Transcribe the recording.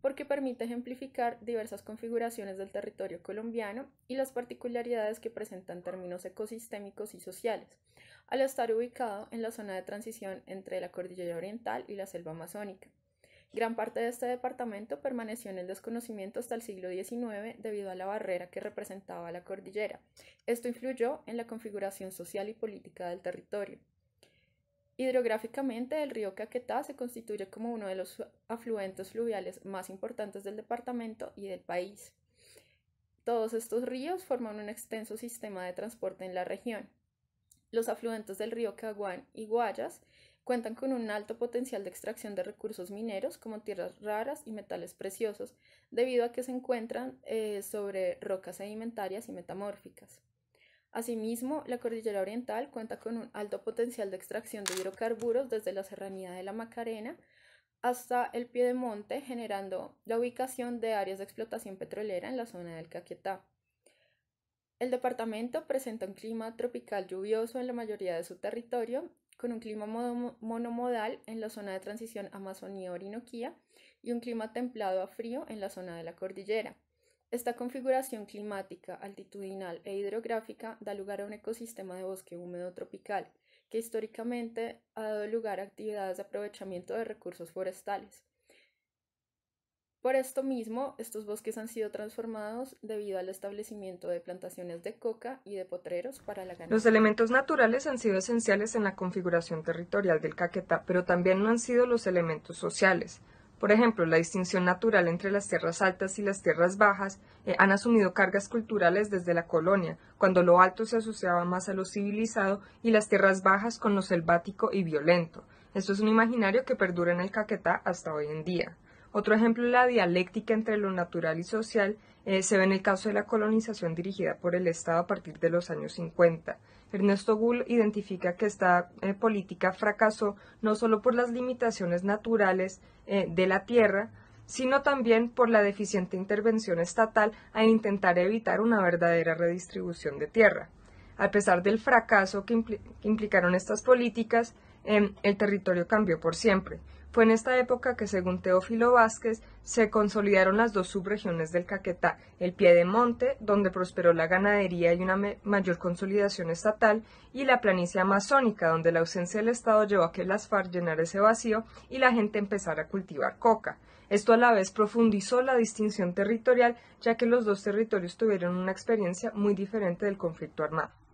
porque permite ejemplificar diversas configuraciones del territorio colombiano y las particularidades que presentan términos ecosistémicos y sociales, al estar ubicado en la zona de transición entre la cordillera oriental y la selva amazónica. Gran parte de este departamento permaneció en el desconocimiento hasta el siglo XIX debido a la barrera que representaba la cordillera. Esto influyó en la configuración social y política del territorio. Hidrográficamente, el río Caquetá se constituye como uno de los afluentes fluviales más importantes del departamento y del país. Todos estos ríos forman un extenso sistema de transporte en la región. Los afluentes del río Caguán y Guayas cuentan con un alto potencial de extracción de recursos mineros como tierras raras y metales preciosos, debido a que se encuentran eh, sobre rocas sedimentarias y metamórficas. Asimismo, la cordillera oriental cuenta con un alto potencial de extracción de hidrocarburos desde la serranía de la Macarena hasta el pie de monte, generando la ubicación de áreas de explotación petrolera en la zona del Caquetá. El departamento presenta un clima tropical lluvioso en la mayoría de su territorio, con un clima monomodal en la zona de transición Amazonía-Orinoquía y un clima templado a frío en la zona de la cordillera. Esta configuración climática, altitudinal e hidrográfica da lugar a un ecosistema de bosque húmedo tropical, que históricamente ha dado lugar a actividades de aprovechamiento de recursos forestales. Por esto mismo, estos bosques han sido transformados debido al establecimiento de plantaciones de coca y de potreros para la ganadería. Los elementos naturales han sido esenciales en la configuración territorial del Caquetá, pero también no han sido los elementos sociales. Por ejemplo, la distinción natural entre las tierras altas y las tierras bajas eh, han asumido cargas culturales desde la colonia, cuando lo alto se asociaba más a lo civilizado y las tierras bajas con lo selvático y violento. Esto es un imaginario que perdura en el Caquetá hasta hoy en día. Otro ejemplo de la dialéctica entre lo natural y social eh, se ve en el caso de la colonización dirigida por el Estado a partir de los años 50. Ernesto Gull identifica que esta eh, política fracasó no solo por las limitaciones naturales eh, de la tierra, sino también por la deficiente intervención estatal al intentar evitar una verdadera redistribución de tierra. A pesar del fracaso que, implicaron estas políticas, em, el territorio cambió por siempre. Fue en esta época que, según Teófilo Vázquez, se consolidaron las dos subregiones del Caquetá, el Piedemonte, donde prosperó la ganadería y una mayor consolidación estatal, y la planicie amazónica, donde la ausencia del Estado llevó a que las FARC llenara ese vacío y la gente empezara a cultivar coca. Esto a la vez profundizó la distinción territorial, ya que los dos territorios tuvieron una experiencia muy diferente del conflicto armado.